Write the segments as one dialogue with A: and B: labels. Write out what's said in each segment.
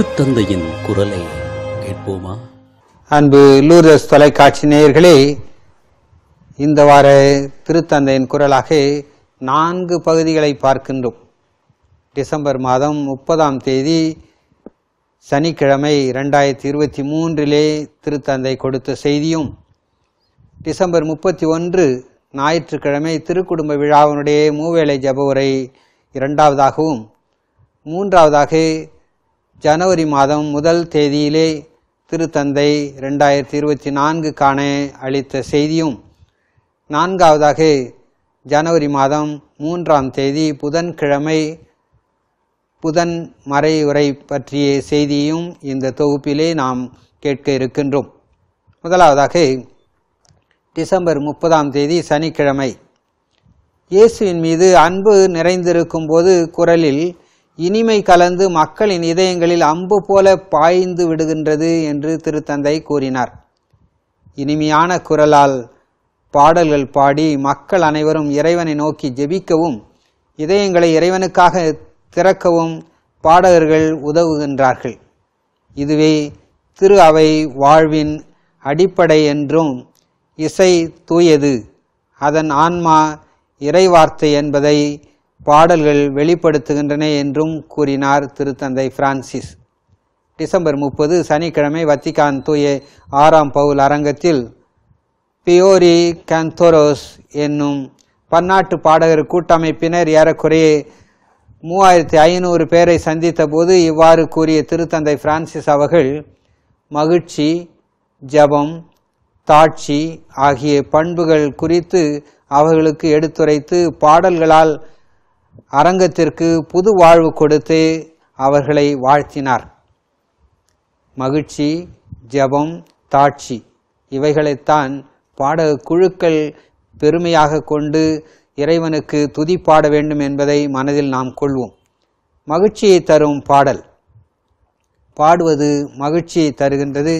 A: திருத்தந்தையின் குரலை கேட்போமா அன்பு லூர்தஸ் தொலைக்காட்சி நேயர்களே இந்த வார திருத்தந்தையின் குரலாக நான்கு பகுதிகளை பார்க்கின்றோம் டிசம்பர் மாதம் முப்பதாம் தேதி சனிக்கிழமை ரெண்டாயிரத்தி இருபத்தி மூன்றிலே திருத்தந்தை கொடுத்த செய்தியும் டிசம்பர் முப்பத்தி ஒன்று ஞாயிற்றுக்கிழமை திருக்குடும்ப விழாவினுடைய மூவேளை ஜப உரை இரண்டாவதாகவும் மூன்றாவதாக ஜனவரி மாதம் முதல் தேதியிலே திருத்தந்தை ரெண்டாயிரத்தி இருபத்தி நான்குக்கான அளித்த செய்தியும் நான்காவதாக ஜனவரி மாதம் மூன்றாம் தேதி புதன்கிழமை புதன் மறைவுரை பற்றிய செய்தியும் இந்த தொகுப்பிலே நாம் கேட்க இருக்கின்றோம் முதலாவதாக டிசம்பர் முப்பதாம் தேதி சனிக்கிழமை இயேசுவின் மீது அன்பு நிறைந்திருக்கும் போது குரலில் இனிமை கலந்து மக்களின் இதயங்களில் அம்பு போல பாய்ந்து விடுகின்றது என்று திருத்தந்தை கூறினார் இனிமையான குரலால் பாடல்கள் பாடி மக்கள் அனைவரும் இறைவனை நோக்கி ஜெபிக்கவும் இதயங்களை இறைவனுக்காக திறக்கவும் பாடகர்கள் உதவுகின்றார்கள் இதுவே திரு அவை வாழ்வின் அடிப்படை என்றும் இசை தூயது அதன் ஆன்மா இறைவார்த்தை என்பதை பாடல்கள் வெளிப்படுத்துகின்றன என்றும் கூறினார் திருத்தந்தை பிரான்சிஸ் டிசம்பர் முப்பது சனிக்கிழமை வத்திகான் தூய ஆறாம் பவுல் அரங்கத்தில் பியோரி கந்தோரோஸ் என்னும் பன்னாட்டு பாடகர் கூட்டமைப்பினர் ஏறக்குறைய மூவாயிரத்தி ஐநூறு பேரை சந்தித்த போது இவ்வாறு கூறிய திருத்தந்தை பிரான்சிஸ் அவர்கள் மகிழ்ச்சி ஜபம் தாட்சி ஆகிய பண்புகள் குறித்து அவர்களுக்கு எடுத்துரைத்து பாடல்களால் அரங்கத்திற்கு புது வாழ்வு கொடுத்து அவர்களை வாழ்த்தினார் மகிழ்ச்சி ஜபம் தாட்சி இவைகளைத்தான் பாடக குழுக்கள் பெருமையாக கொண்டு இறைவனுக்கு துதி பாட வேண்டும் என்பதை மனதில் நாம் கொள்வோம் மகிழ்ச்சியை தரும் பாடல் பாடுவது மகிழ்ச்சியை தருகின்றது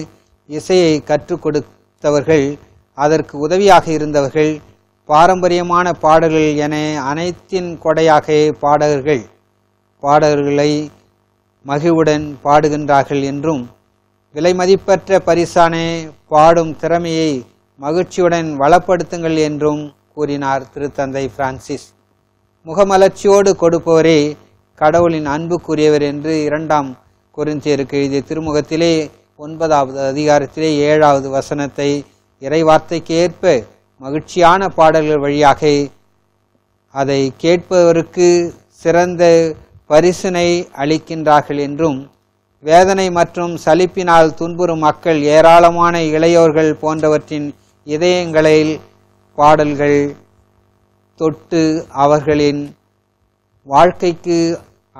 A: இசையை கற்றுக் கொடுத்தவர்கள் அதற்கு உதவியாக இருந்தவர்கள் பாரம்பரியமான பாடல்கள் என அனைத்தின் கொடையாக பாடகர்கள் பாடகர்களை மகிழ்வுடன் பாடுகின்றார்கள் என்றும் விலைமதிப்பற்ற பரிசானே பாடும் திறமையை மகிழ்ச்சியுடன் வளப்படுத்துங்கள் என்றும் கூறினார் திருத்தந்தை பிரான்சிஸ் முகமலர்ச்சியோடு கொடுப்பவரே கடவுளின் அன்புக்குரியவர் என்று இரண்டாம் குறிந்தியருக்கு எழுதிய திருமுகத்திலே ஒன்பதாவது அதிகாரத்திலே ஏழாவது வசனத்தை இறைவார்த்தைக்கு ஏற்ப மகிழ்ச்சியான பாடல்கள் வழியாக அதை கேட்பவருக்கு சிறந்த பரிசினை அளிக்கின்றார்கள் என்றும் வேதனை மற்றும் சலிப்பினால் துன்புறும் மக்கள் ஏராளமான இளையோர்கள் போன்றவற்றின் இதயங்களில் பாடல்கள் தொட்டு அவர்களின் வாழ்க்கைக்கு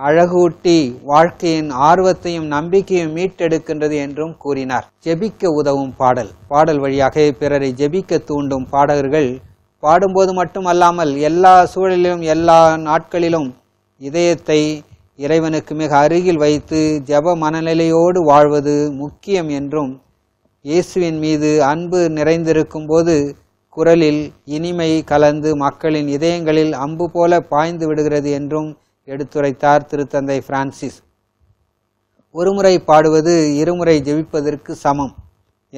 A: அழகூட்டி வாழ்க்கையின் ஆர்வத்தையும் நம்பிக்கையும் மீட்டெடுக்கின்றது என்றும் கூறினார் ஜெபிக்க உதவும் பாடல் பாடல் வழியாக பிறரை ஜெபிக்க தூண்டும் பாடகர்கள் பாடும்போது மட்டுமல்லாமல் எல்லா சூழலிலும் எல்லா நாட்களிலும் இதயத்தை இறைவனுக்கு மிக அருகில் வைத்து ஜப மனநிலையோடு வாழ்வது முக்கியம் என்றும் இயேசுவின் மீது அன்பு நிறைந்திருக்கும் போது குரலில் இனிமை கலந்து மக்களின் இதயங்களில் அம்பு போல பாய்ந்து விடுகிறது என்றும் எடுத்துரைத்தார் திருத்தந்தை பிரான்சிஸ் ஒருமுறை பாடுவது இருமுறை ஜெபிப்பதற்கு சமம்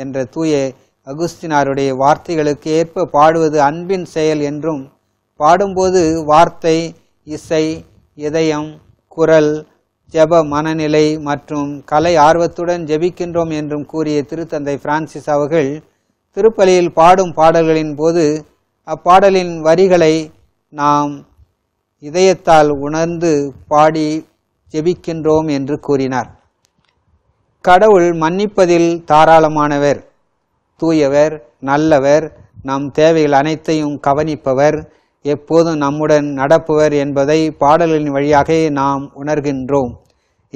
A: என்ற தூய அகுஸ்தினாருடைய வார்த்தைகளுக்கு ஏற்ப பாடுவது அன்பின் செயல் என்றும் பாடும்போது வார்த்தை இசை இதயம் குரல் ஜப மனநிலை மற்றும் கலை ஆர்வத்துடன் ஜெபிக்கின்றோம் என்றும் கூறிய திருத்தந்தை பிரான்சிஸ் அவர்கள் திருப்பலியில் பாடும் பாடல்களின் போது அப்பாடலின் வரிகளை நாம் இதயத்தால் உணர்ந்து பாடி ஜெபிக்கின்றோம் என்று கூறினார் கடவுள் மன்னிப்பதில் தாராளமானவர் தூயவர் நல்லவர் நம் தேவைகள் அனைத்தையும் கவனிப்பவர் எப்போதும் நம்முடன் நடப்பவர் என்பதை பாடலின் வழியாக நாம் உணர்கின்றோம்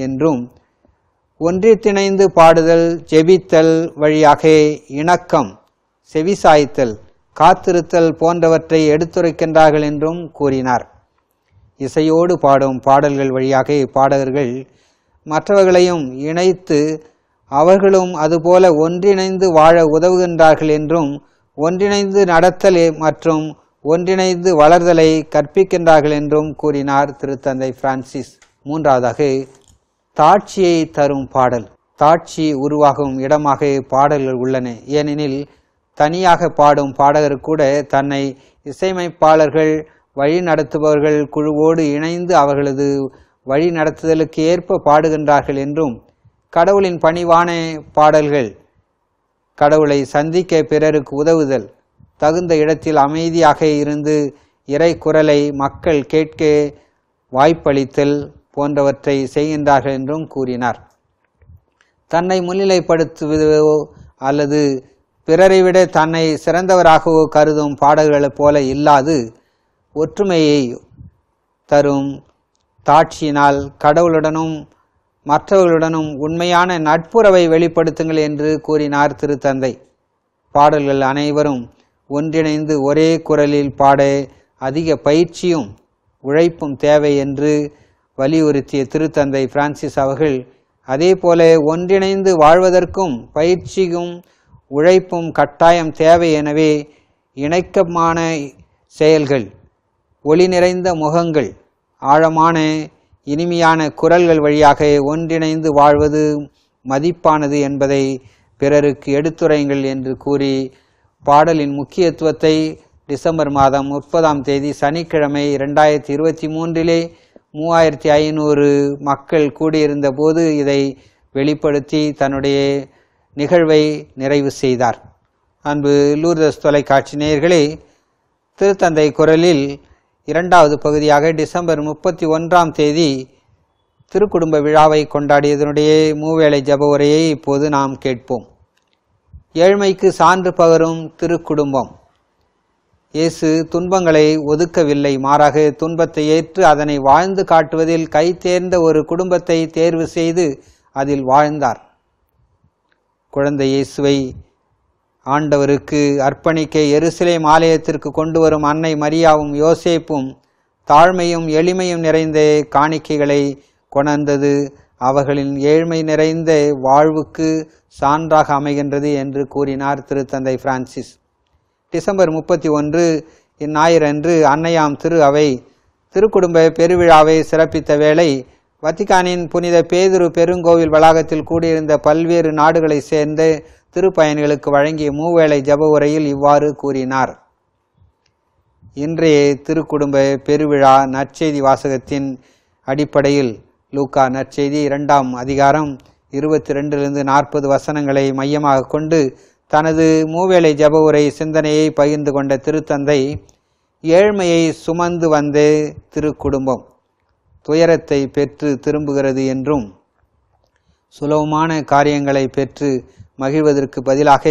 A: என்றும் ஒன்றித்திணைந்து பாடுதல் ஜெபித்தல் வழியாக இணக்கம் செவிசாய்த்தல் காத்திருத்தல் போன்றவற்றை எடுத்துரைக்கின்றார்கள் என்றும் கூறினார் இசையோடு பாடும் பாடல்கள் வழியாக இப்பாடகர்கள் மற்றவர்களையும் இணைத்து அவர்களும் அதுபோல ஒன்றிணைந்து வாழ உதவுகின்றார்கள் என்றும் ஒன்றிணைந்து நடத்தல் மற்றும் ஒன்றிணைந்து வளர்தலை கற்பிக்கின்றார்கள் என்றும் கூறினார் திருத்தந்தை பிரான்சிஸ் மூன்றாவதாக தாட்சியை தரும் பாடல் தாட்சி உருவாகும் இடமாக பாடல்கள் உள்ளன ஏனெனில் தனியாக பாடும் பாடகர் கூட தன்னை இசையமைப்பாளர்கள் வழி நடத்துபவர்கள் குழுவோடு இணைந்து அவர்களது வழி நடத்துதலுக்கு ஏற்ப பாடுகின்றார்கள் என்றும் கடவுளின் பணிவான பாடல்கள் கடவுளை சந்திக்க பிறருக்கு உதவுதல் தகுந்த இடத்தில் அமைதியாக இருந்து இறை குரலை மக்கள் கேட்க வாய்ப்பளித்தல் போன்றவற்றை செய்கின்றார்கள் என்றும் கூறினார் தன்னை முன்னிலைப்படுத்துவதோ அல்லது பிறரை விட தன்னை சிறந்தவராகவோ கருதும் பாடல்களைப் போல இல்லாது ஒற்றுமையை தரும் தாட்சியினால் கடவுளுடனும் மற்றவர்களுடனும் உண்மையான நட்புறவை வெளிப்படுத்துங்கள் என்று கூறினார் திருத்தந்தை பாடல்கள் அனைவரும் ஒன்றிணைந்து ஒரே குரலில் பாட அதிக பயிற்சியும் உழைப்பும் தேவை என்று வலியுறுத்திய திருத்தந்தை பிரான்சிஸ் அவர்கள் அதேபோல ஒன்றிணைந்து வாழ்வதற்கும் பயிற்சியும் உழைப்பும் கட்டாயம் தேவை எனவே இணக்கமான செயல்கள் ஒளி நிறைந்த முகங்கள் ஆழமான இனிமையான குரல்கள் வழியாக ஒன்றிணைந்து வாழ்வது மதிப்பானது என்பதை பிறருக்கு எடுத்துரைங்கள் என்று கூறி பாடலின் முக்கியத்துவத்தை டிசம்பர் மாதம் முப்பதாம் தேதி சனிக்கிழமை ரெண்டாயிரத்தி இருபத்தி மூன்றிலே மூவாயிரத்தி ஐநூறு மக்கள் கூடியிருந்த போது இதை வெளிப்படுத்தி தன்னுடைய நிகழ்வை நிறைவு செய்தார் அன்பு லூர்தஸ் தொலைக்காட்சி நேயர்களே திருத்தந்தை குரலில் இரண்டாவது பகுதியாக டிசம்பர் முப்பத்தி ஒன்றாம் தேதி திருக்குடும்ப விழாவை கொண்டாடியதனுடைய மூவேளை ஜப உரையை இப்போது நாம் கேட்போம் ஏழ்மைக்கு சான்று பகரும் திருக்குடும்பம் இயேசு துன்பங்களை ஒதுக்கவில்லை மாறாக துன்பத்தை ஏற்று அதனை வாழ்ந்து காட்டுவதில் கை தேர்ந்த ஒரு குடும்பத்தை தேர்வு செய்து அதில் வாழ்ந்தார் குழந்தை இயேசுவை ஆண்டவருக்கு அர்ப்பணிக்க எருசலேம் ஆலயத்திற்கு கொண்டு வரும் அன்னை மரியாவும் யோசேப்பும் தாழ்மையும் எளிமையும் நிறைந்த காணிக்கைகளை கொணர்ந்தது அவர்களின் ஏழ்மை நிறைந்த வாழ்வுக்கு சான்றாக அமைகின்றது என்று கூறினார் திருத்தந்தை பிரான்சிஸ் டிசம்பர் முப்பத்தி ஒன்று இந்நாயிரன்று அன்னையாம் திரு அவை திருக்குடும்ப பெருவிழாவை சிறப்பித்த வேளை வத்திகானின் புனித பேதுரு பெருங்கோவில் வளாகத்தில் கூடியிருந்த பல்வேறு நாடுகளைச் சேர்ந்த திருப்பயன்களுக்கு வழங்கிய மூவேளை ஜப உரையில் இவ்வாறு கூறினார் இன்றைய திருக்குடும்ப பெருவிழா நற்செய்தி வாசகத்தின் அடிப்படையில் லூக்கா நற்செய்தி இரண்டாம் அதிகாரம் இருபத்தி ரெண்டிலிருந்து நாற்பது வசனங்களை மையமாக கொண்டு தனது மூவேளை ஜப உரை சிந்தனையை பகிர்ந்து கொண்ட திருத்தந்தை ஏழ்மையை சுமந்து வந்தே திருக்குடும்பம் துயரத்தை பெற்று திரும்புகிறது என்றும் சுலபமான காரியங்களை பெற்று மகிழ்வதற்கு பதிலாக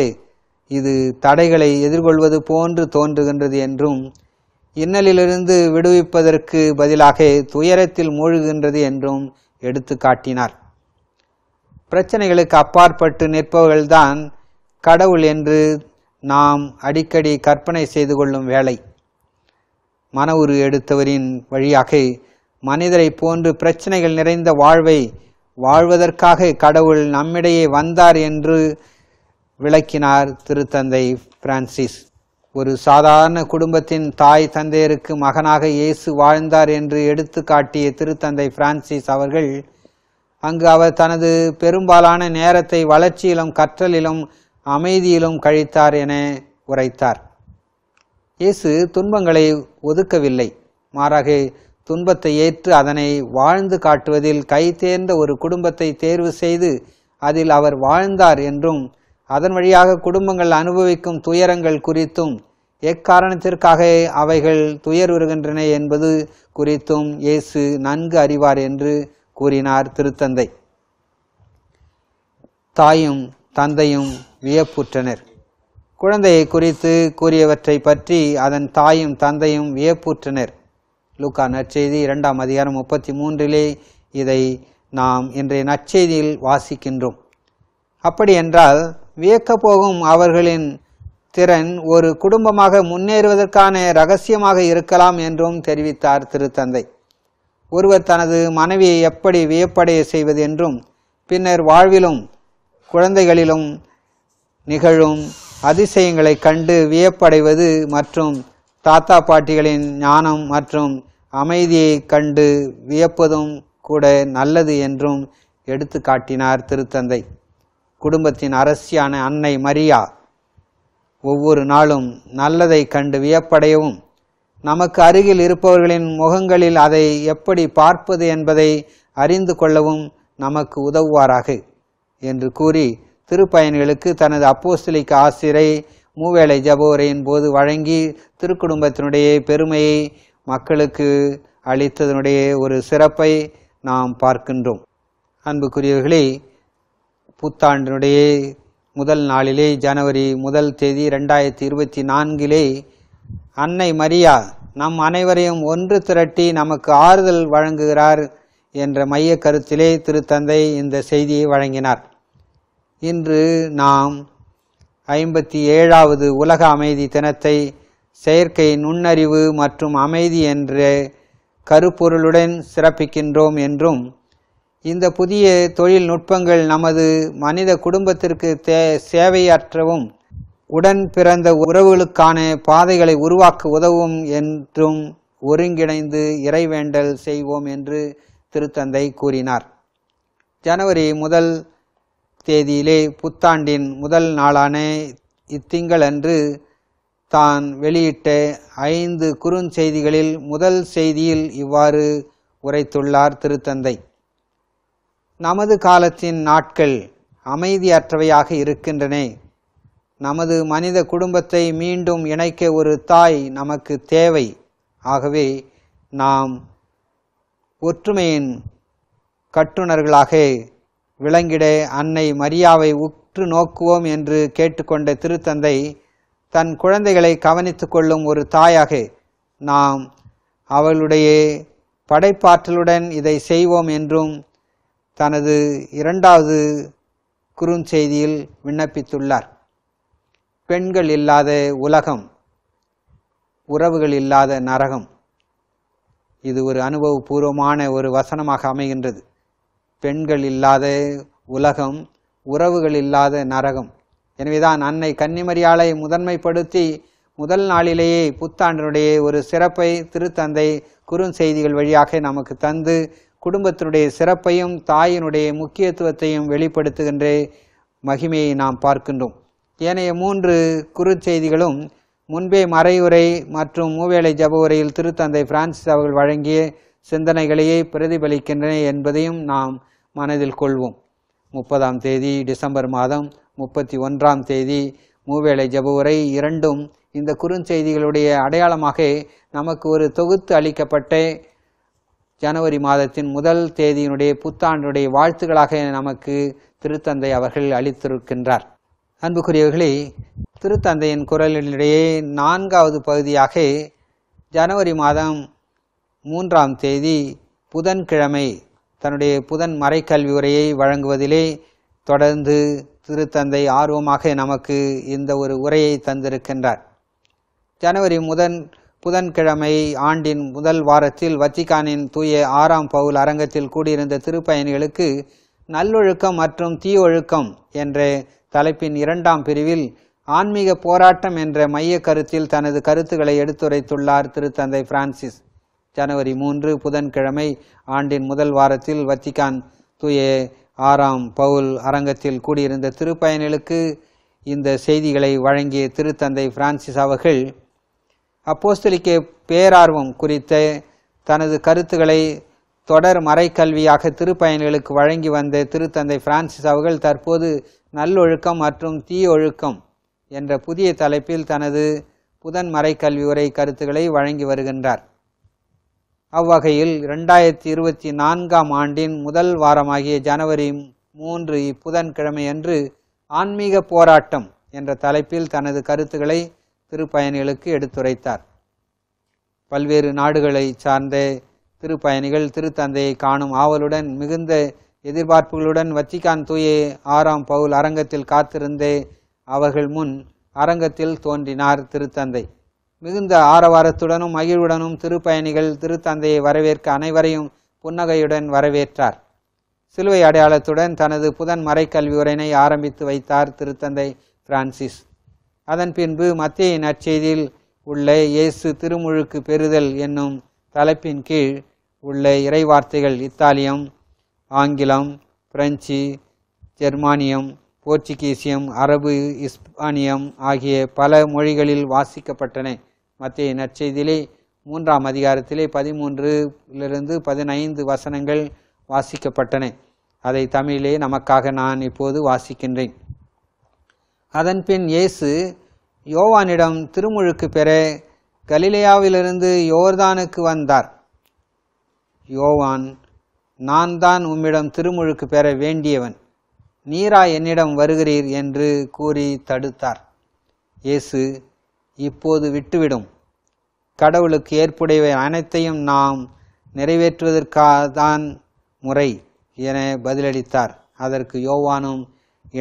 A: இது தடைகளை எதிர்கொள்வது போன்று தோன்றுகின்றது என்றும் இன்னலிலிருந்து விடுவிப்பதற்கு பதிலாக துயரத்தில் மூழ்குகின்றது என்றும் எடுத்து காட்டினார் பிரச்சனைகளுக்கு அப்பாற்பட்டு நிற்பவர்கள்தான் கடவுள் என்று நாம் அடிக்கடி கற்பனை செய்து கொள்ளும் வேலை மன உரு எடுத்தவரின் வழியாக மனிதரை போன்று பிரச்சனைகள் நிறைந்த வாழ்வை வாழ்வதற்காக கடவுள் நம்மிடையே வந்தார் என்று விளக்கினார் திருத்தந்தை பிரான்சிஸ் ஒரு சாதாரண குடும்பத்தின் தாய் தந்தையருக்கு மகனாக இயேசு வாழ்ந்தார் என்று எடுத்து காட்டிய திருத்தந்தை பிரான்சிஸ் அவர்கள் அங்கு அவர் தனது பெரும்பாலான நேரத்தை வளர்ச்சியிலும் கற்றலிலும் அமைதியிலும் கழித்தார் என உரைத்தார் இயேசு துன்பங்களை ஒதுக்கவில்லை மாறாக துன்பத்தை ஏற்று அதனை வாழ்ந்து காட்டுவதில் தேர்ந்த ஒரு குடும்பத்தை தேர்வு செய்து அதில் அவர் வாழ்ந்தார் என்றும் அதன் வழியாக குடும்பங்கள் அனுபவிக்கும் துயரங்கள் குறித்தும் எக்காரணத்திற்காக அவைகள் துயர் வருகின்றன என்பது குறித்தும் இயேசு நன்கு அறிவார் என்று கூறினார் திருத்தந்தை தாயும் தந்தையும் வியப்புற்றனர் குழந்தையை குறித்து கூறியவற்றை பற்றி அதன் தாயும் தந்தையும் வியப்புற்றனர் லூக்கா நற்செய்தி இரண்டாம் அதிகாரம் முப்பத்தி மூன்றிலே இதை நாம் இன்றைய நற்செய்தியில் வாசிக்கின்றோம் அப்படி என்றால் வியக்கப் போகும் அவர்களின் திறன் ஒரு குடும்பமாக முன்னேறுவதற்கான ரகசியமாக இருக்கலாம் என்றும் தெரிவித்தார் திருத்தந்தை ஒருவர் தனது மனைவியை எப்படி வியப்படைய செய்வது என்றும் பின்னர் வாழ்விலும் குழந்தைகளிலும் நிகழும் அதிசயங்களை கண்டு வியப்படைவது மற்றும் தாத்தா பாட்டிகளின் ஞானம் மற்றும் அமைதியை கண்டு வியப்பதும் கூட நல்லது என்றும் எடுத்து காட்டினார் திருத்தந்தை குடும்பத்தின் அரசியான அன்னை மரியா ஒவ்வொரு நாளும் நல்லதை கண்டு வியப்படையவும் நமக்கு அருகில் இருப்பவர்களின் முகங்களில் அதை எப்படி பார்ப்பது என்பதை அறிந்து கொள்ளவும் நமக்கு உதவுவாராக என்று கூறி திருப்பயன்களுக்கு தனது அப்போஸ்தலிக்க ஆசிரியரை மூவேளை ஜபோரையின் போது வழங்கி திருக்குடும்பத்தினுடைய பெருமையை மக்களுக்கு அளித்ததனுடைய ஒரு சிறப்பை நாம் பார்க்கின்றோம் அன்புக்குரியவர்களே புத்தாண்டினுடைய முதல் நாளிலே ஜனவரி முதல் தேதி ரெண்டாயிரத்தி இருபத்தி நான்கிலே அன்னை மரியா நம் அனைவரையும் ஒன்று திரட்டி நமக்கு ஆறுதல் வழங்குகிறார் என்ற மைய கருத்திலே திருத்தந்தை இந்த செய்தியை வழங்கினார் இன்று நாம் ஐம்பத்தி ஏழாவது உலக அமைதி தினத்தை செயற்கை நுண்ணறிவு மற்றும் அமைதி என்ற கருப்பொருளுடன் சிறப்பிக்கின்றோம் என்றும் இந்த புதிய தொழில்நுட்பங்கள் நமது மனித குடும்பத்திற்கு தே சேவையாற்றவும் உடன் பிறந்த உறவுகளுக்கான பாதைகளை உருவாக்க உதவும் என்றும் ஒருங்கிணைந்து இறைவேண்டல் செய்வோம் என்று திருத்தந்தை கூறினார் ஜனவரி முதல் தேதியிலே புத்தாண்டின் முதல் நாளான இத்திங்களன்று தான் வெளியிட்ட ஐந்து குறுஞ்செய்திகளில் முதல் செய்தியில் இவ்வாறு உரைத்துள்ளார் திருத்தந்தை நமது காலத்தின் நாட்கள் அமைதியற்றவையாக இருக்கின்றன நமது மனித குடும்பத்தை மீண்டும் இணைக்க ஒரு தாய் நமக்கு தேவை ஆகவே நாம் ஒற்றுமையின் கட்டுணர்களாக விலங்கிடே அன்னை மரியாவை உற்று நோக்குவோம் என்று கேட்டுக்கொண்ட திருத்தந்தை தன் குழந்தைகளை கவனித்து கொள்ளும் ஒரு தாயாக நாம் அவளுடைய படைப்பாற்றலுடன் இதை செய்வோம் என்றும் தனது இரண்டாவது குறுஞ்செய்தியில் விண்ணப்பித்துள்ளார் பெண்கள் இல்லாத உலகம் உறவுகள் இல்லாத நரகம் இது ஒரு அனுபவபூர்வமான ஒரு வசனமாக அமைகின்றது பெண்கள் இல்லாத உலகம் உறவுகள் இல்லாத நரகம் எனவேதான் அன்னை கன்னிமரியாளை முதன்மைப்படுத்தி முதல் நாளிலேயே புத்தாண்டினுடைய ஒரு சிறப்பை திருத்தந்தை குறுஞ்செய்திகள் வழியாக நமக்கு தந்து குடும்பத்தினுடைய சிறப்பையும் தாயினுடைய முக்கியத்துவத்தையும் வெளிப்படுத்துகின்ற மகிமையை நாம் பார்க்கின்றோம் ஏனைய மூன்று குறுஞ்செய்திகளும் முன்பே மறையுரை மற்றும் மூவேளை ஜப உரையில் திருத்தந்தை பிரான்சிஸ் அவர்கள் வழங்கிய சிந்தனைகளையே பிரதிபலிக்கின்றன என்பதையும் நாம் மனதில் கொள்வோம் முப்பதாம் தேதி டிசம்பர் மாதம் முப்பத்தி ஒன்றாம் தேதி மூவேளை ஜபுரை இரண்டும் இந்த குறுஞ்செய்திகளுடைய அடையாளமாக நமக்கு ஒரு தொகுத்து அளிக்கப்பட்ட ஜனவரி மாதத்தின் முதல் தேதியினுடைய புத்தாண்டுடைய வாழ்த்துக்களாக நமக்கு திருத்தந்தை அவர்கள் அளித்திருக்கின்றார் அன்புக்குரியவர்களே திருத்தந்தையின் குரலினிடையே நான்காவது பகுதியாக ஜனவரி மாதம் மூன்றாம் தேதி புதன்கிழமை தன்னுடைய புதன் மறைக்கல்வி உரையை வழங்குவதிலே தொடர்ந்து திருத்தந்தை ஆர்வமாக நமக்கு இந்த ஒரு உரையை தந்திருக்கின்றார் ஜனவரி முதன் புதன்கிழமை ஆண்டின் முதல் வாரத்தில் வத்திகானின் தூய ஆறாம் பவுல் அரங்கத்தில் கூடியிருந்த திருப்பயணிகளுக்கு நல்லொழுக்கம் மற்றும் தீயொழுக்கம் என்ற தலைப்பின் இரண்டாம் பிரிவில் ஆன்மீக போராட்டம் என்ற மைய கருத்தில் தனது கருத்துக்களை எடுத்துரைத்துள்ளார் திருத்தந்தை பிரான்சிஸ் ஜனவரி மூன்று புதன்கிழமை ஆண்டின் முதல் வாரத்தில் வத்திகான் தூய ஆறாம் பவுல் அரங்கத்தில் கூடியிருந்த திருப்பயணலுக்கு இந்த செய்திகளை வழங்கிய திருத்தந்தை பிரான்சிஸ் அவர்கள் அப்போஸ்தலிக்க பேரார்வம் குறித்த தனது கருத்துக்களை தொடர் மறைக்கல்வியாக திருப்பயணிகளுக்கு வழங்கி வந்த திருத்தந்தை பிரான்சிஸ் அவர்கள் தற்போது நல்லொழுக்கம் மற்றும் தீயொழுக்கம் என்ற புதிய தலைப்பில் தனது புதன் மறைக்கல்வி உரை கருத்துக்களை வழங்கி வருகின்றார் அவ்வகையில் இரண்டாயிரத்தி இருபத்தி நான்காம் ஆண்டின் முதல் வாரமாகிய ஜனவரி மூன்று புதன்கிழமையன்று ஆன்மீக போராட்டம் என்ற தலைப்பில் தனது கருத்துக்களை திருப்பயணிகளுக்கு எடுத்துரைத்தார் பல்வேறு நாடுகளை சார்ந்த திருப்பயணிகள் திருத்தந்தையை காணும் ஆவலுடன் மிகுந்த எதிர்பார்ப்புகளுடன் வத்திகான் தூய ஆறாம் பவுல் அரங்கத்தில் காத்திருந்தே அவர்கள் முன் அரங்கத்தில் தோன்றினார் திருத்தந்தை மிகுந்த ஆரவாரத்துடனும் மகிழ்வுடனும் திருப்பயணிகள் திருத்தந்தையை வரவேற்க அனைவரையும் புன்னகையுடன் வரவேற்றார் சிலுவை அடையாளத்துடன் தனது புதன் மறைக்கல்வி உரையினை ஆரம்பித்து வைத்தார் திருத்தந்தை பிரான்சிஸ் அதன் பின்பு மத்திய நற்செய்தியில் உள்ள இயேசு திருமுழுக்கு பெறுதல் என்னும் தலைப்பின் கீழ் உள்ள இறைவார்த்தைகள் இத்தாலியம் ஆங்கிலம் பிரெஞ்சு ஜெர்மானியம் போர்ச்சுகீசியம் அரபு இஸ்பானியம் ஆகிய பல மொழிகளில் வாசிக்கப்பட்டன மத்திய நற்செய்தியிலே மூன்றாம் அதிகாரத்திலே பதிமூன்றுலிருந்து பதினைந்து வசனங்கள் வாசிக்கப்பட்டன அதை தமிழிலே நமக்காக நான் இப்போது வாசிக்கின்றேன் அதன்பின் இயேசு யோவானிடம் திருமுழுக்கு பெற கலிலேயாவிலிருந்து யோர்தானுக்கு வந்தார் யோவான் நான் தான் உம்மிடம் திருமுழுக்கு பெற வேண்டியவன் நீரா என்னிடம் வருகிறீர் என்று கூறி தடுத்தார் இயேசு இப்போது விட்டுவிடும் கடவுளுக்கு ஏற்புடையவை அனைத்தையும் நாம் நிறைவேற்றுவதற்காக தான் முறை என பதிலளித்தார் அதற்கு யோவானும்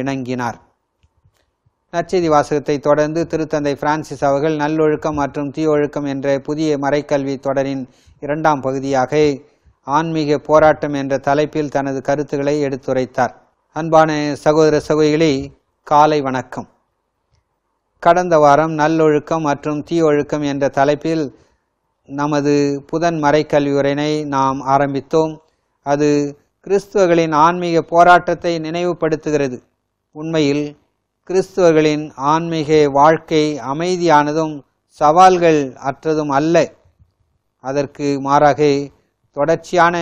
A: இணங்கினார் நற்செய்தி வாசகத்தை தொடர்ந்து திருத்தந்தை பிரான்சிஸ் அவர்கள் நல்லொழுக்கம் மற்றும் தீயொழுக்கம் என்ற புதிய மறைக்கல்வி தொடரின் இரண்டாம் பகுதியாக ஆன்மீக போராட்டம் என்ற தலைப்பில் தனது கருத்துக்களை எடுத்துரைத்தார் அன்பான சகோதர சகோதரிகளே காலை வணக்கம் கடந்த வாரம் நல்லொழுக்கம் மற்றும் தீயொழுக்கம் என்ற தலைப்பில் நமது புதன் மறைக்கல்வியுரையினை நாம் ஆரம்பித்தோம் அது கிறிஸ்துவர்களின் ஆன்மீக போராட்டத்தை நினைவுபடுத்துகிறது உண்மையில் கிறிஸ்துவர்களின் ஆன்மீக வாழ்க்கை அமைதியானதும் சவால்கள் அற்றதும் அல்ல அதற்கு மாறாக தொடர்ச்சியான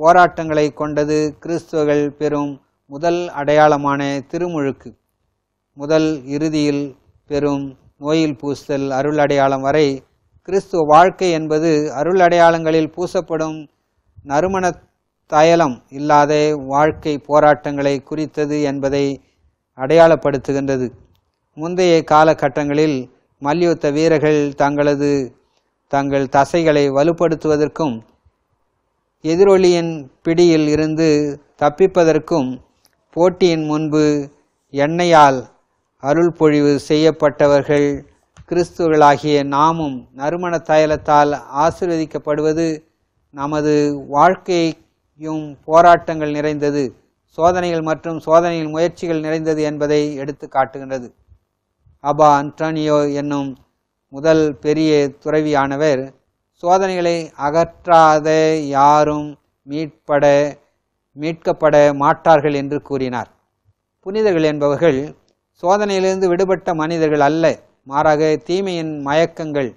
A: போராட்டங்களை கொண்டது கிறிஸ்துவர்கள் பெறும் முதல் அடையாளமான திருமுழுக்கு முதல் இறுதியில் பெறும் நோயில் பூசல் அருள் அடையாளம் வரை கிறிஸ்துவ வாழ்க்கை என்பது அருள் அடையாளங்களில் பூசப்படும் நறுமண தயலம் இல்லாத வாழ்க்கை போராட்டங்களை குறித்தது என்பதை அடையாளப்படுத்துகின்றது முந்தைய காலகட்டங்களில் மல்யுத்த வீரர்கள் தங்களது தங்கள் தசைகளை வலுப்படுத்துவதற்கும் எதிரொலியின் பிடியில் இருந்து தப்பிப்பதற்கும் போட்டியின் முன்பு எண்ணெயால் அருள் பொழிவு செய்யப்பட்டவர்கள் கிறிஸ்துவர்களாகிய நாமும் நறுமண தைலத்தால் ஆசிர்வதிக்கப்படுவது நமது வாழ்க்கையும் போராட்டங்கள் நிறைந்தது சோதனைகள் மற்றும் சோதனையில் முயற்சிகள் நிறைந்தது என்பதை எடுத்து காட்டுகின்றது அபா அன்டானியோ என்னும் முதல் பெரிய துறவியானவர் சோதனைகளை அகற்றாத யாரும் மீட்பட மீட்கப்பட மாட்டார்கள் என்று கூறினார் புனிதர்கள் என்பவர்கள் சோதனையிலிருந்து விடுபட்ட மனிதர்கள் அல்ல மாறாக தீமையின் மயக்கங்கள்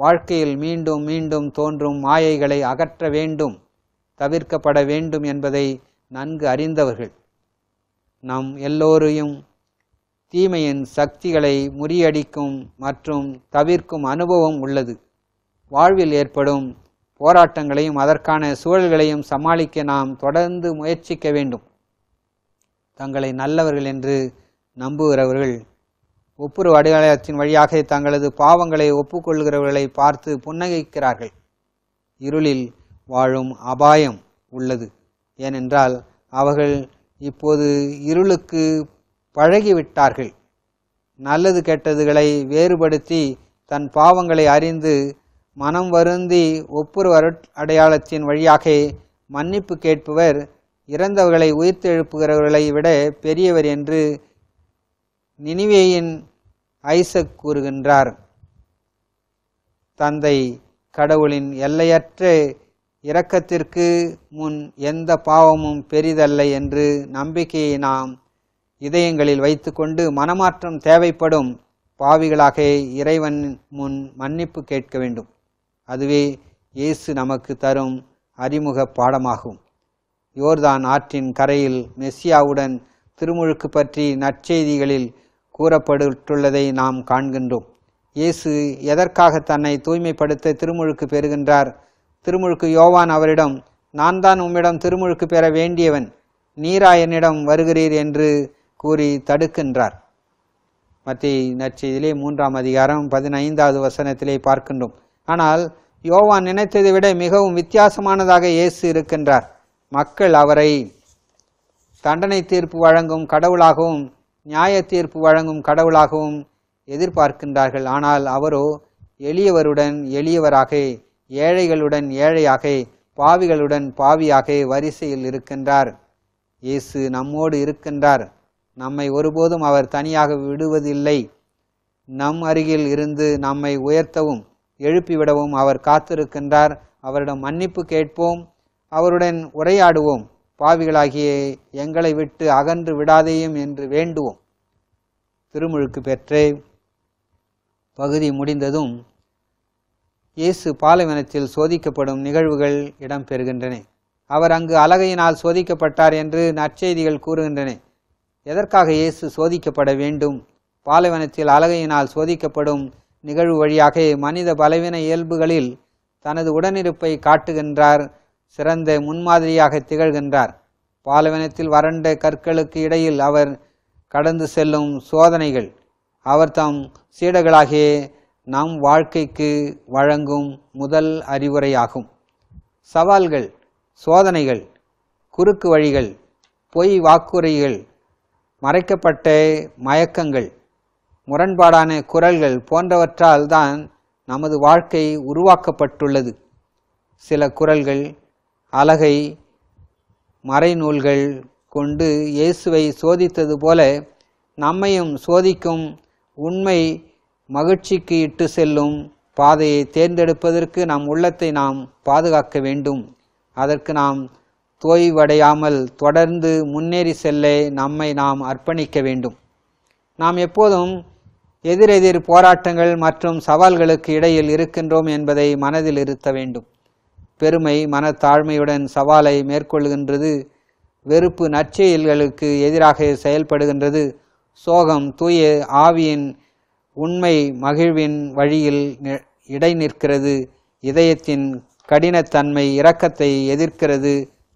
A: வாழ்க்கையில் மீண்டும் மீண்டும் தோன்றும் மாயைகளை அகற்ற வேண்டும் தவிர்க்கப்பட வேண்டும் என்பதை நன்கு அறிந்தவர்கள் நம் எல்லோரையும் தீமையின் சக்திகளை முறியடிக்கும் மற்றும் தவிர்க்கும் அனுபவம் உள்ளது வாழ்வில் ஏற்படும் போராட்டங்களையும் அதற்கான சூழல்களையும் சமாளிக்க நாம் தொடர்ந்து முயற்சிக்க வேண்டும் தங்களை நல்லவர்கள் என்று நம்புகிறவர்கள் ஒப்புரு அடையாளத்தின் வழியாக தங்களது பாவங்களை ஒப்புக்கொள்கிறவர்களை பார்த்து புன்னகைக்கிறார்கள் இருளில் வாழும் அபாயம் உள்ளது ஏனென்றால் அவர்கள் இப்போது இருளுக்கு பழகிவிட்டார்கள் நல்லது கெட்டதுகளை வேறுபடுத்தி தன் பாவங்களை அறிந்து மனம் வருந்தி ஒப்புரு அடையாளத்தின் வழியாக மன்னிப்பு கேட்பவர் இறந்தவர்களை உயிர்த்தெழுப்புகிறவர்களை விட பெரியவர் என்று நினிவேயின் ஐசக் கூறுகின்றார் தந்தை கடவுளின் எல்லையற்ற இரக்கத்திற்கு முன் எந்த பாவமும் பெரிதல்ல என்று நம்பிக்கையை நாம் இதயங்களில் வைத்துக்கொண்டு மனமாற்றம் தேவைப்படும் பாவிகளாக இறைவன் முன் மன்னிப்பு கேட்க வேண்டும் அதுவே இயேசு நமக்கு தரும் அறிமுக பாடமாகும் யோர்தான் ஆற்றின் கரையில் மெஸ்ஸியாவுடன் திருமுழுக்கு பற்றி நற்செய்திகளில் கூறப்பட்டுள்ளதை நாம் காண்கின்றோம் இயேசு எதற்காக தன்னை தூய்மைப்படுத்த திருமுழுக்கு பெறுகின்றார் திருமுழுக்கு யோவான் அவரிடம் நான் தான் உம்மிடம் திருமுழுக்கு பெற வேண்டியவன் நீரா என்னிடம் வருகிறீர் என்று கூறி தடுக்கின்றார் மத்திய நற்செய்தியிலே மூன்றாம் அதிகாரம் பதினைந்தாவது வசனத்திலே பார்க்கின்றோம் ஆனால் யோவான் நினைத்ததை விட மிகவும் வித்தியாசமானதாக இயேசு இருக்கின்றார் மக்கள் அவரை தண்டனை தீர்ப்பு வழங்கும் கடவுளாகவும் நியாய தீர்ப்பு வழங்கும் கடவுளாகவும் எதிர்பார்க்கின்றார்கள் ஆனால் அவரோ எளியவருடன் எளியவராக ஏழைகளுடன் ஏழையாக பாவிகளுடன் பாவியாக வரிசையில் இருக்கின்றார் இயேசு நம்மோடு இருக்கின்றார் நம்மை ஒருபோதும் அவர் தனியாக விடுவதில்லை நம் அருகில் இருந்து நம்மை உயர்த்தவும் எழுப்பிவிடவும் அவர் காத்திருக்கின்றார் அவரிடம் மன்னிப்பு கேட்போம் அவருடன் உரையாடுவோம் பாவிகளாகிய எங்களை விட்டு அகன்று விடாதேயும் என்று வேண்டுவோம் திருமுழுக்கு பெற்றே பகுதி முடிந்ததும் இயேசு பாலைவனத்தில் சோதிக்கப்படும் நிகழ்வுகள் இடம்பெறுகின்றன அவர் அங்கு அலகையினால் சோதிக்கப்பட்டார் என்று நற்செய்திகள் கூறுகின்றன எதற்காக இயேசு சோதிக்கப்பட வேண்டும் பாலைவனத்தில் அலகையினால் சோதிக்கப்படும் நிகழ்வு வழியாக மனித பலவீன இயல்புகளில் தனது உடனிருப்பை காட்டுகின்றார் சிறந்த முன்மாதிரியாக திகழ்கின்றார் பாலைவனத்தில் வறண்ட கற்களுக்கு இடையில் அவர் கடந்து செல்லும் சோதனைகள் அவர் தம் சீடர்களாகிய நம் வாழ்க்கைக்கு வழங்கும் முதல் அறிவுரையாகும் சவால்கள் சோதனைகள் குறுக்கு வழிகள் பொய் வாக்குறைகள் மறைக்கப்பட்ட மயக்கங்கள் முரண்பாடான குரல்கள் போன்றவற்றால் தான் நமது வாழ்க்கை உருவாக்கப்பட்டுள்ளது சில குரல்கள் அழகை மறைநூல்கள் கொண்டு இயேசுவை சோதித்தது போல நம்மையும் சோதிக்கும் உண்மை மகிழ்ச்சிக்கு இட்டு செல்லும் பாதையை தேர்ந்தெடுப்பதற்கு நம் உள்ளத்தை நாம் பாதுகாக்க வேண்டும் அதற்கு நாம் தோய்வடையாமல் தொடர்ந்து முன்னேறி செல்ல நம்மை நாம் அர்ப்பணிக்க வேண்டும் நாம் எப்போதும் எதிரெதிர் போராட்டங்கள் மற்றும் சவால்களுக்கு இடையில் இருக்கின்றோம் என்பதை மனதில் இருத்த வேண்டும் பெருமை மனத்தாழ்மையுடன் சவாலை மேற்கொள்கின்றது வெறுப்பு நற்செயல்களுக்கு எதிராக செயல்படுகின்றது சோகம் தூய ஆவியின் உண்மை மகிழ்வின் வழியில் இடை நிற்கிறது இதயத்தின் கடினத்தன்மை இரக்கத்தை எதிர்க்கிறது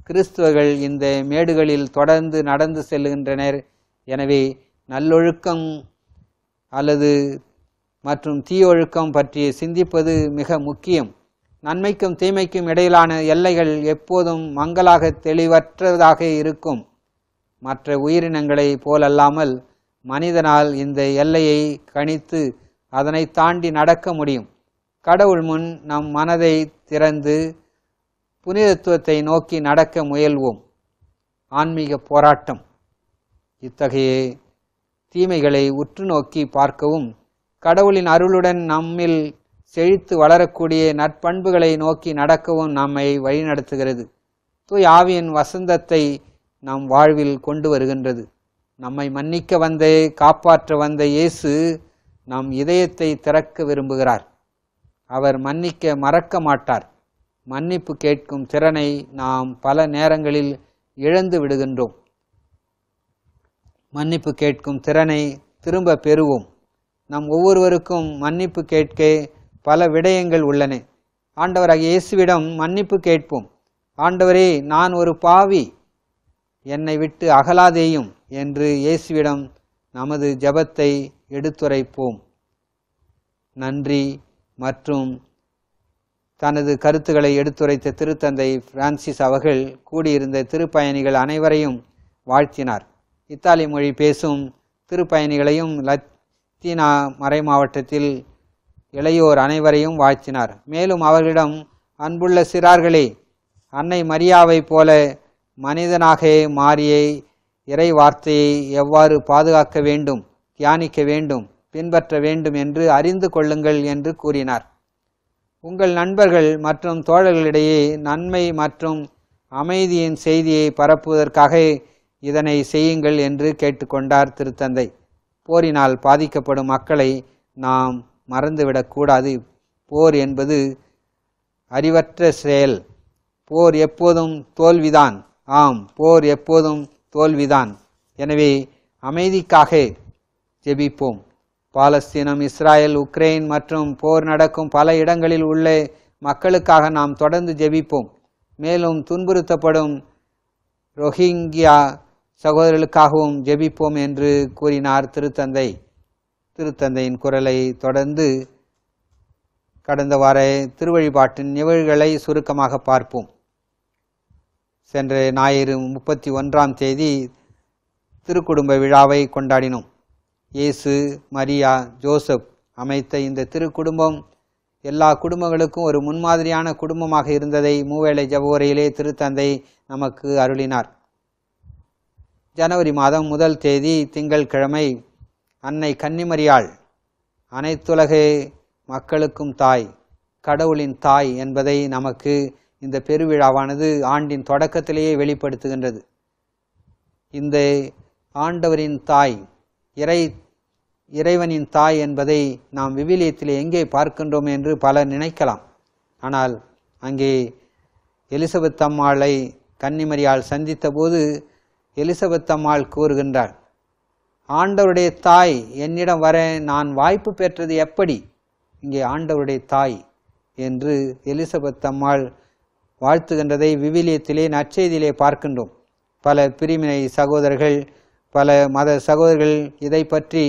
A: கிறிஸ்துவர்கள் இந்த மேடுகளில் தொடர்ந்து நடந்து செல்கின்றனர் எனவே நல்லொழுக்கம் அல்லது மற்றும் தீயொழுக்கம் பற்றி சிந்திப்பது மிக முக்கியம் நன்மைக்கும் தீமைக்கும் இடையிலான எல்லைகள் எப்போதும் மங்களாக தெளிவற்றதாக இருக்கும் மற்ற உயிரினங்களைப் போலல்லாமல் மனிதனால் இந்த எல்லையை கணித்து அதனை தாண்டி நடக்க முடியும் கடவுள் முன் நம் மனதை திறந்து புனிதத்துவத்தை நோக்கி நடக்க முயல்வோம் ஆன்மீக போராட்டம் இத்தகைய தீமைகளை உற்று நோக்கி பார்க்கவும் கடவுளின் அருளுடன் நம்மில் செழித்து வளரக்கூடிய நற்பண்புகளை நோக்கி நடக்கவும் நம்மை வழிநடத்துகிறது தூய் ஆவியின் வசந்தத்தை நம் வாழ்வில் கொண்டு வருகின்றது நம்மை மன்னிக்க வந்த காப்பாற்ற வந்த இயேசு நம் இதயத்தை திறக்க விரும்புகிறார் அவர் மன்னிக்க மறக்க மாட்டார் மன்னிப்பு கேட்கும் திறனை நாம் பல நேரங்களில் இழந்து விடுகின்றோம் மன்னிப்பு கேட்கும் திறனை திரும்ப பெறுவோம் நம் ஒவ்வொருவருக்கும் மன்னிப்பு கேட்க பல விடயங்கள் உள்ளன ஆண்டவராக இயேசுவிடம் மன்னிப்பு கேட்போம் ஆண்டவரே நான் ஒரு பாவி என்னை விட்டு அகலாதேயும் என்று இயேசுவிடம் நமது ஜபத்தை எடுத்துரைப்போம் நன்றி மற்றும் தனது கருத்துக்களை எடுத்துரைத்த திருத்தந்தை பிரான்சிஸ் அவர்கள் கூடியிருந்த திருப்பயணிகள் அனைவரையும் வாழ்த்தினார் இத்தாலி மொழி பேசும் திருப்பயணிகளையும் லத்தீனா மறை மாவட்டத்தில் இளையோர் அனைவரையும் வாழ்த்தினார் மேலும் அவர்களிடம் அன்புள்ள சிறார்களே அன்னை மரியாவைப் போல மனிதனாக மாறியை இறை வார்த்தையை எவ்வாறு பாதுகாக்க வேண்டும் தியானிக்க வேண்டும் பின்பற்ற வேண்டும் என்று அறிந்து கொள்ளுங்கள் என்று கூறினார் உங்கள் நண்பர்கள் மற்றும் தோழர்களிடையே நன்மை மற்றும் அமைதியின் செய்தியை பரப்புவதற்காக இதனை செய்யுங்கள் என்று கேட்டுக்கொண்டார் திருத்தந்தை போரினால் பாதிக்கப்படும் மக்களை நாம் மறந்துவிடக்கூடாது போர் என்பது அறிவற்ற செயல் போர் எப்போதும் தோல்விதான் ஆம் போர் எப்போதும் தோல்விதான் எனவே அமைதிக்காக ஜெபிப்போம் பாலஸ்தீனம் இஸ்ராயல் உக்ரைன் மற்றும் போர் நடக்கும் பல இடங்களில் உள்ள மக்களுக்காக நாம் தொடர்ந்து ஜெபிப்போம் மேலும் துன்புறுத்தப்படும் ரொஹிங்கியா சகோதரர்களுக்காகவும் ஜெபிப்போம் என்று கூறினார் திருத்தந்தை திருத்தந்தையின் குரலை தொடர்ந்து கடந்த வார திருவழிபாட்டின் நிகழ்களை சுருக்கமாக பார்ப்போம் சென்ற ஞாயிறு முப்பத்தி ஒன்றாம் தேதி திருக்குடும்ப விழாவை கொண்டாடினோம் இயேசு மரியா ஜோசப் அமைத்த இந்த திருக்குடும்பம் எல்லா குடும்பங்களுக்கும் ஒரு முன்மாதிரியான குடும்பமாக இருந்ததை மூவேளை ஜபோரையிலே திருத்தந்தை நமக்கு அருளினார் ஜனவரி மாதம் முதல் தேதி திங்கள் கிழமை அன்னை கன்னிமரியாள் அனைத்துலகை மக்களுக்கும் தாய் கடவுளின் தாய் என்பதை நமக்கு இந்த பெருவிழாவானது ஆண்டின் தொடக்கத்திலேயே வெளிப்படுத்துகின்றது இந்த ஆண்டவரின் தாய் இறை இறைவனின் தாய் என்பதை நாம் விவிலியத்தில் எங்கே பார்க்கின்றோம் என்று பலர் நினைக்கலாம் ஆனால் அங்கே எலிசபெத் அம்மாளை கன்னிமரியால் சந்தித்தபோது எலிசபெத் அம்மாள் கூறுகின்றாள் ஆண்டவருடைய தாய் என்னிடம் வர நான் வாய்ப்பு பெற்றது எப்படி இங்கே ஆண்டவருடைய தாய் என்று எலிசபெத் அம்மாள் வாழ்த்துகின்றதை விவிலியத்திலே நற்செய்தியிலே பார்க்கின்றோம் பல பிரிவினை சகோதரர்கள் பல மத சகோதரர்கள் இதை பற்றி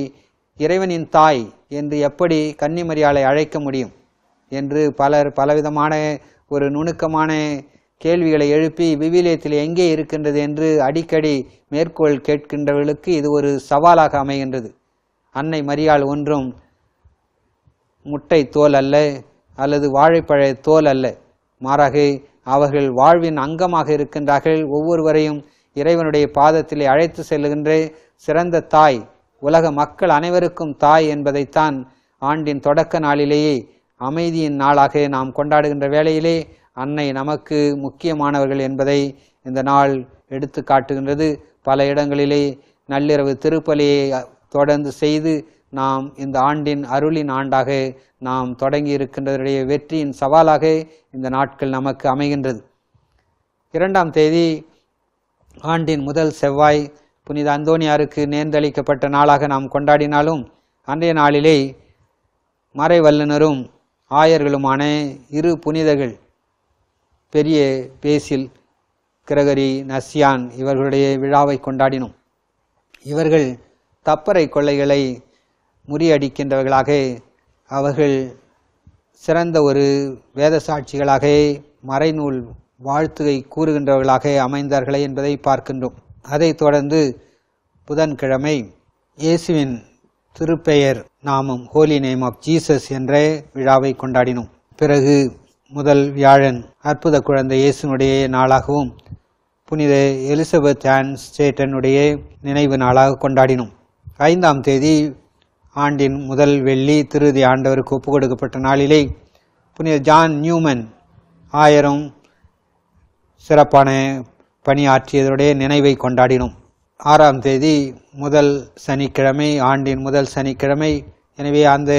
A: இறைவனின் தாய் என்று எப்படி கன்னிமரியாளை அழைக்க முடியும் என்று பலர் பலவிதமான ஒரு நுணுக்கமான கேள்விகளை எழுப்பி விவிலியத்தில் எங்கே இருக்கின்றது என்று அடிக்கடி மேற்கோள் கேட்கின்றவர்களுக்கு இது ஒரு சவாலாக அமைகின்றது அன்னை மரியாள் ஒன்றும் முட்டை தோல் அல்ல அல்லது வாழைப்பழ தோல் அல்ல மாறாக அவர்கள் வாழ்வின் அங்கமாக இருக்கின்றார்கள் ஒவ்வொருவரையும் இறைவனுடைய பாதத்திலே அழைத்து செல்கின்ற சிறந்த தாய் உலக மக்கள் அனைவருக்கும் தாய் என்பதைத்தான் ஆண்டின் தொடக்க நாளிலேயே அமைதியின் நாளாக நாம் கொண்டாடுகின்ற வேளையிலே அன்னை நமக்கு முக்கியமானவர்கள் என்பதை இந்த நாள் எடுத்து காட்டுகின்றது பல இடங்களிலே நள்ளிரவு திருப்பலியை தொடர்ந்து செய்து நாம் இந்த ஆண்டின் அருளின் ஆண்டாக நாம் தொடங்கி இருக்கின்றதுடைய வெற்றியின் சவாலாக இந்த நாட்கள் நமக்கு அமைகின்றது இரண்டாம் தேதி ஆண்டின் முதல் செவ்வாய் புனித அந்தோனியாருக்கு நேர்ந்தளிக்கப்பட்ட நாளாக நாம் கொண்டாடினாலும் அன்றைய நாளிலே மறை ஆயர்களுமான இரு புனிதர்கள் பெரிய பேசில் கிரகரி நஸ்யான் இவர்களுடைய விழாவை கொண்டாடினோம் இவர்கள் தப்பறை கொள்ளைகளை முறியடிக்கின்றவர்களாக அவர்கள் சிறந்த ஒரு வேத சாட்சிகளாக மறைநூல் வாழ்த்துகை கூறுகின்றவர்களாக அமைந்தார்களே என்பதை பார்க்கின்றோம் அதைத் தொடர்ந்து புதன்கிழமை இயேசுவின் திருப்பெயர் நாமம் ஹோலி நேம் ஆஃப் ஜீசஸ் என்ற விழாவை கொண்டாடினோம் பிறகு முதல் வியாழன் அற்புத குழந்தை இயேசுனுடைய நாளாகவும் புனித எலிசபெத் ஆன் ஸ்டேட்டனுடைய நினைவு நாளாக கொண்டாடினோம் ஐந்தாம் தேதி ஆண்டின் முதல் வெள்ளி திருதி ஆண்டவருக்கு ஒப்பு கொடுக்கப்பட்ட நாளிலே புனித ஜான் நியூமன் ஆயிரம் சிறப்பான பணியாற்றியதனுடைய நினைவை கொண்டாடினோம் ஆறாம் தேதி முதல் சனிக்கிழமை ஆண்டின் முதல் சனிக்கிழமை எனவே அந்த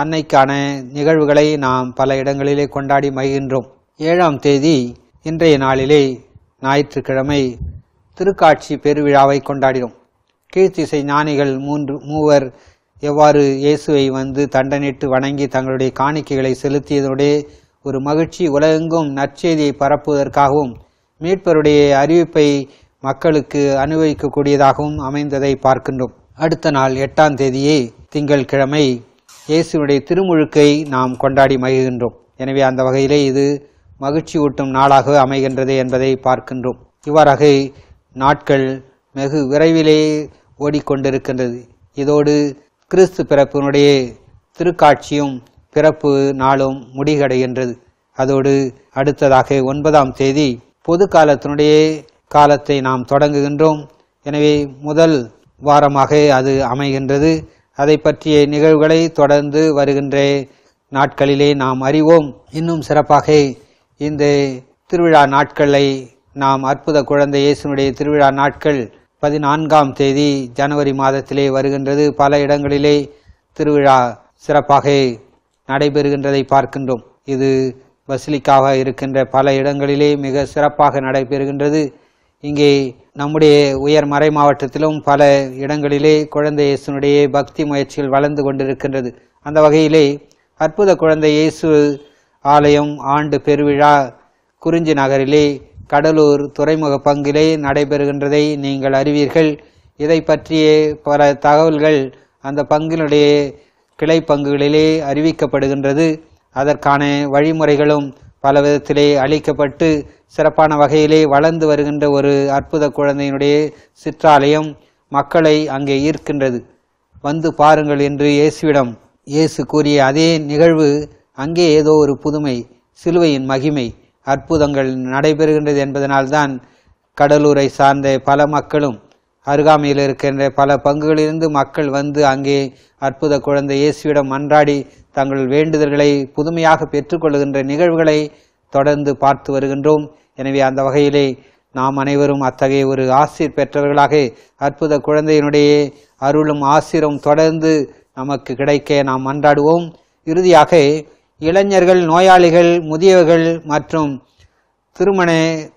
A: அன்னைக்கான நிகழ்வுகளை நாம் பல இடங்களிலே கொண்டாடி மகிழ்கின்றோம் ஏழாம் தேதி இன்றைய நாளிலே ஞாயிற்றுக்கிழமை திருக்காட்சி பெருவிழாவை கொண்டாடினோம் கீழ்த்திசை ஞானிகள் மூன்று மூவர் எவ்வாறு இயேசுவை வந்து தண்டனிட்டு வணங்கி தங்களுடைய காணிக்கைகளை செலுத்தியதனுடைய ஒரு மகிழ்ச்சி உலகெங்கும் நற்செய்தியை பரப்புவதற்காகவும் மீட்பருடைய அறிவிப்பை மக்களுக்கு அனுபவிக்கக்கூடியதாகவும் அமைந்ததை பார்க்கின்றோம் அடுத்த நாள் எட்டாம் தேதியே திங்கள் கிழமை இயேசுனுடைய திருமுழுக்கை நாம் கொண்டாடி மகிழ்கின்றோம் எனவே அந்த வகையிலே இது மகிழ்ச்சி ஊட்டும் நாளாக அமைகின்றது என்பதை பார்க்கின்றோம் இவ்வாறாக நாட்கள் வெகு விரைவிலே ஓடிக்கொண்டிருக்கின்றது இதோடு கிறிஸ்து பிறப்பினுடைய திருக்காட்சியும் பிறப்பு நாளும் முடிகடைகின்றது அதோடு அடுத்ததாக ஒன்பதாம் தேதி பொது காலத்தினுடைய காலத்தை நாம் தொடங்குகின்றோம் எனவே முதல் வாரமாக அது அமைகின்றது அதை பற்றிய நிகழ்வுகளை தொடர்ந்து வருகின்ற நாட்களிலே நாம் அறிவோம் இன்னும் சிறப்பாக இந்த திருவிழா நாட்களை நாம் அற்புத குழந்தை இயேசுனுடைய திருவிழா நாட்கள் பதினான்காம் தேதி ஜனவரி மாதத்திலே வருகின்றது பல இடங்களிலே திருவிழா சிறப்பாக நடைபெறுகின்றதை பார்க்கின்றோம் இது வசிலிக்காக இருக்கின்ற பல இடங்களிலே மிக சிறப்பாக நடைபெறுகின்றது இங்கே நம்முடைய உயர் மறை மாவட்டத்திலும் பல இடங்களிலே குழந்தை இயேசுனுடைய பக்தி முயற்சிகள் வளர்ந்து கொண்டிருக்கின்றது அந்த வகையிலே அற்புத குழந்தை இயேசு ஆலயம் ஆண்டு பெருவிழா குறிஞ்சி நகரிலே கடலூர் துறைமுக பங்கிலே நடைபெறுகின்றதை நீங்கள் அறிவீர்கள் இதை பற்றிய பல தகவல்கள் அந்த பங்கினுடைய கிளை பங்குகளிலே அறிவிக்கப்படுகின்றது அதற்கான வழிமுறைகளும் பல விதத்திலே அழிக்கப்பட்டு சிறப்பான வகையிலே வளர்ந்து வருகின்ற ஒரு அற்புத குழந்தையினுடைய சிற்றாலயம் மக்களை அங்கே ஈர்க்கின்றது வந்து பாருங்கள் என்று இயேசுவிடம் இயேசு கூறிய அதே நிகழ்வு அங்கே ஏதோ ஒரு புதுமை சிலுவையின் மகிமை அற்புதங்கள் நடைபெறுகின்றது என்பதனால்தான் கடலூரை சார்ந்த பல மக்களும் அருகாமையில் இருக்கின்ற பல பங்குகளிலிருந்து மக்கள் வந்து அங்கே அற்புத குழந்தை இயேசுவிடம் மன்றாடி தங்கள் வேண்டுதல்களை புதுமையாக பெற்றுக்கொள்கின்ற நிகழ்வுகளை தொடர்ந்து பார்த்து வருகின்றோம் எனவே அந்த வகையிலே நாம் அனைவரும் அத்தகைய ஒரு ஆசிர் பெற்றவர்களாக அற்புத குழந்தையினுடைய அருளும் ஆசிரும் தொடர்ந்து நமக்கு கிடைக்க நாம் மன்றாடுவோம் இறுதியாக இளைஞர்கள் நோயாளிகள் முதியவர்கள் மற்றும் திருமண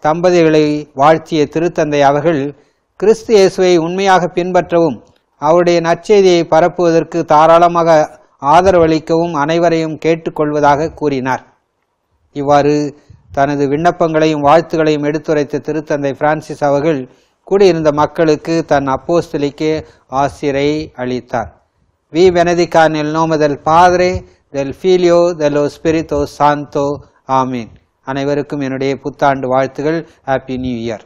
A: தம்பதிகளை வாழ்த்திய திருத்தந்தை அவர்கள் கிறிஸ்து இயேசுவை உண்மையாக பின்பற்றவும் அவருடைய நற்செய்தியை பரப்புவதற்கு தாராளமாக ஆதரவளிக்கவும் அனைவரையும் கேட்டுக்கொள்வதாக கூறினார் இவ்வாறு தனது விண்ணப்பங்களையும் வாழ்த்துகளையும் எடுத்துரைத்த திருத்தந்தை பிரான்சிஸ் அவர்கள் கூடியிருந்த மக்களுக்கு தன் அப்போஸ்தலிக்கு ஆசிரை அளித்தார் வி பெனதிகான் எல் நோமதல் பாதரே தெல் ஃபீலியோ தெலோ ஸ்பிரித்தோ சாந்தோ ஆமீன் அனைவருக்கும் என்னுடைய புத்தாண்டு வாழ்த்துகள் ஹாப்பி நியூ இயர்